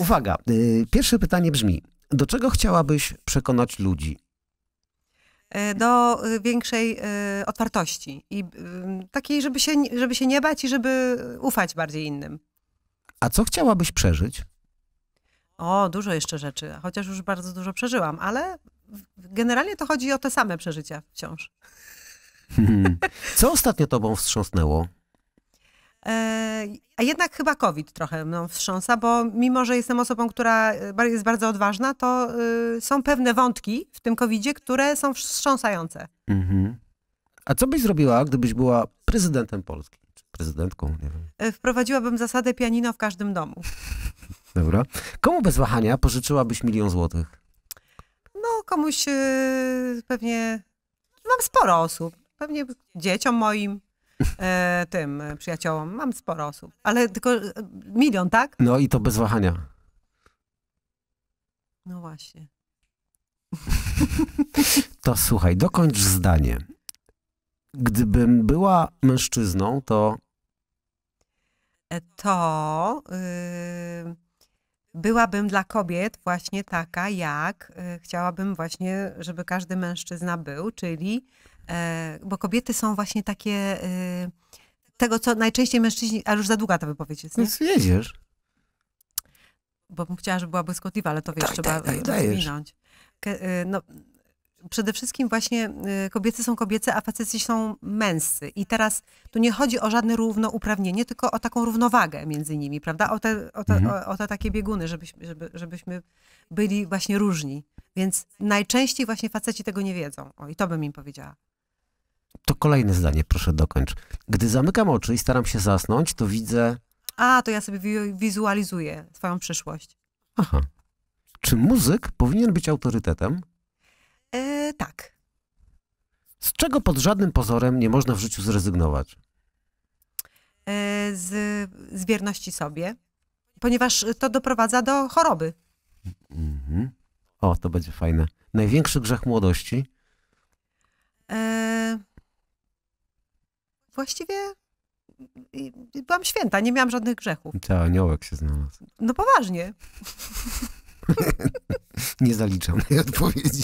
Uwaga, y, pierwsze pytanie brzmi, do czego chciałabyś przekonać ludzi? E, do y, większej y, otwartości i takiej, żeby się, żeby się nie bać i żeby ufać bardziej innym. A co chciałabyś przeżyć? O, dużo jeszcze rzeczy, chociaż już bardzo dużo przeżyłam, ale generalnie to chodzi o te same przeżycia wciąż. Co ostatnio tobą wstrząsnęło? E, a jednak chyba COVID trochę mną wstrząsa, bo mimo, że jestem osobą, która e, jest bardzo odważna, to e, są pewne wątki w tym COVIDzie, które są wstrząsające. Mhm. A co byś zrobiła, gdybyś była prezydentem Polski? Czy prezydentką? Nie wiem. Wprowadziłabym zasadę pianino w każdym domu. Dobra. Komu bez wahania pożyczyłabyś milion złotych? No, komuś pewnie. Mam sporo osób. Pewnie dzieciom moim. E, tym e, przyjaciołom. Mam sporo osób, ale tylko e, milion, tak? No i to bez wahania. No właśnie. To słuchaj, dokończ zdanie. Gdybym była mężczyzną, to. To yy, byłabym dla kobiet właśnie taka, jak y, chciałabym właśnie, żeby każdy mężczyzna był, czyli E, bo kobiety są właśnie takie y, tego, co najczęściej mężczyźni, ale już za długa ta wypowiedź jest, nie? Więc jedziesz. Bo bym chciała, żeby była błyskotliwa, ale to wiesz, daj, tak, trzeba tak, tak, y, daj, rozwinąć. Y, no, przede wszystkim właśnie kobiety są kobiece, a facety są męscy. I teraz tu nie chodzi o żadne równouprawnienie, tylko o taką równowagę między nimi, prawda? O te, o te, mhm. o, o te takie bieguny, żebyśmy, żeby, żebyśmy byli właśnie różni. Więc najczęściej właśnie faceci tego nie wiedzą. O, i to bym im powiedziała. To kolejne zdanie, proszę dokończ. Gdy zamykam oczy i staram się zasnąć, to widzę. A, to ja sobie wi wizualizuję Twoją przyszłość. Aha. Czy muzyk powinien być autorytetem? E, tak. Z czego pod żadnym pozorem nie można w życiu zrezygnować? E, z, z wierności sobie, ponieważ to doprowadza do choroby. Mhm. O, to będzie fajne. Największy grzech młodości? E właściwie byłam święta, nie miałam żadnych grzechów. Ta aniołek się znalazł. No poważnie. tej odpowiedzi.